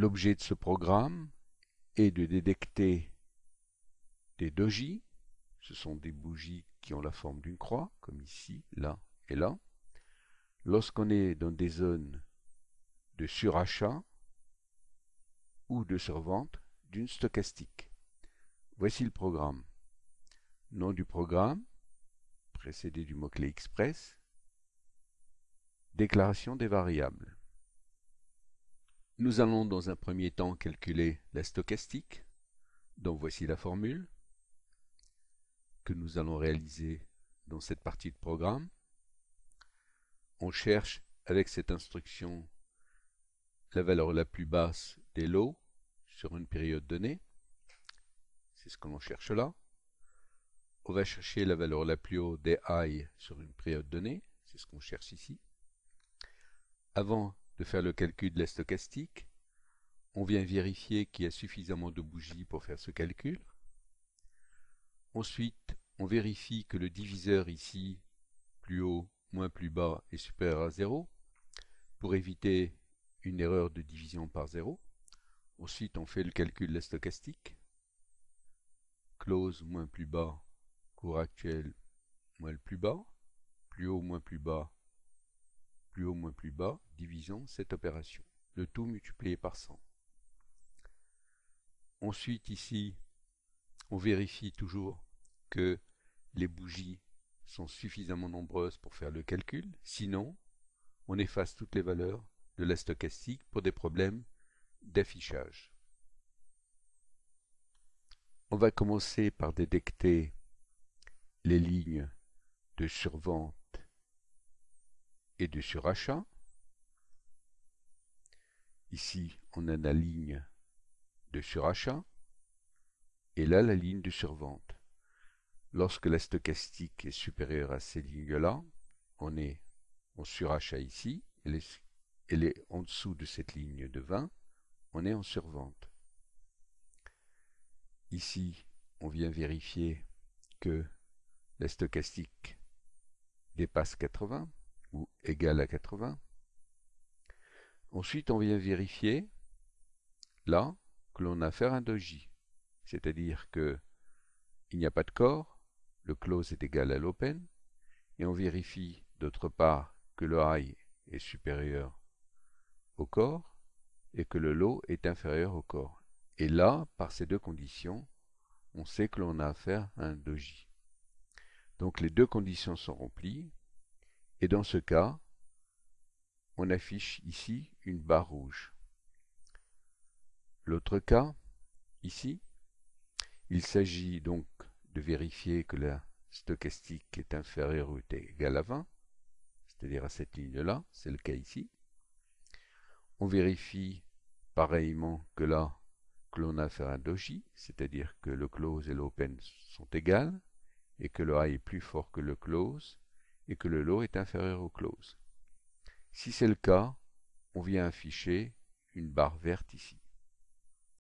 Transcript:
L'objet de ce programme est de détecter des dojis, ce sont des bougies qui ont la forme d'une croix, comme ici, là et là. Lorsqu'on est dans des zones de surachat ou de survente d'une stochastique. Voici le programme. Nom du programme, précédé du mot-clé express, déclaration des variables. Nous allons dans un premier temps calculer la stochastique, donc voici la formule que nous allons réaliser dans cette partie de programme. On cherche avec cette instruction la valeur la plus basse des lots sur une période donnée. C'est ce que l'on cherche là. On va chercher la valeur la plus haute des highs sur une période donnée. C'est ce qu'on cherche ici. Avant de faire le calcul de la stochastique. On vient vérifier qu'il y a suffisamment de bougies pour faire ce calcul. Ensuite, on vérifie que le diviseur ici, plus haut, moins plus bas, est supérieur à 0, pour éviter une erreur de division par 0. Ensuite, on fait le calcul de la stochastique. Close moins plus bas, cours actuel moins le plus bas, plus haut moins plus bas, plus bas, divisant cette opération. Le tout multiplié par 100. Ensuite, ici, on vérifie toujours que les bougies sont suffisamment nombreuses pour faire le calcul. Sinon, on efface toutes les valeurs de la stochastique pour des problèmes d'affichage. On va commencer par détecter les lignes de survente et de surachat. Ici, on a la ligne de surachat et là la ligne de survente. Lorsque la stochastique est supérieure à ces lignes-là, on est en surachat ici, est, elle est en dessous de cette ligne de 20, on est en survente. Ici, on vient vérifier que la stochastique dépasse 80 ou égal à 80. Ensuite, on vient vérifier là que l'on a affaire à un doji, c'est-à-dire que il n'y a pas de corps, le close est égal à l'open, et on vérifie d'autre part que le high est supérieur au corps et que le low est inférieur au corps. Et là, par ces deux conditions, on sait que l'on a affaire à un doji. Donc les deux conditions sont remplies, et dans ce cas, on affiche ici une barre rouge. L'autre cas, ici, il s'agit donc de vérifier que la stochastique est inférieure ou est égale à 20, c'est-à-dire à cette ligne-là, c'est le cas ici. On vérifie pareillement que là, que l'on a affaire un doji, c'est-à-dire que le close et l'open sont égales, et que le high est plus fort que le close, et que le lot est inférieur au close. Si c'est le cas, on vient afficher une barre verte ici.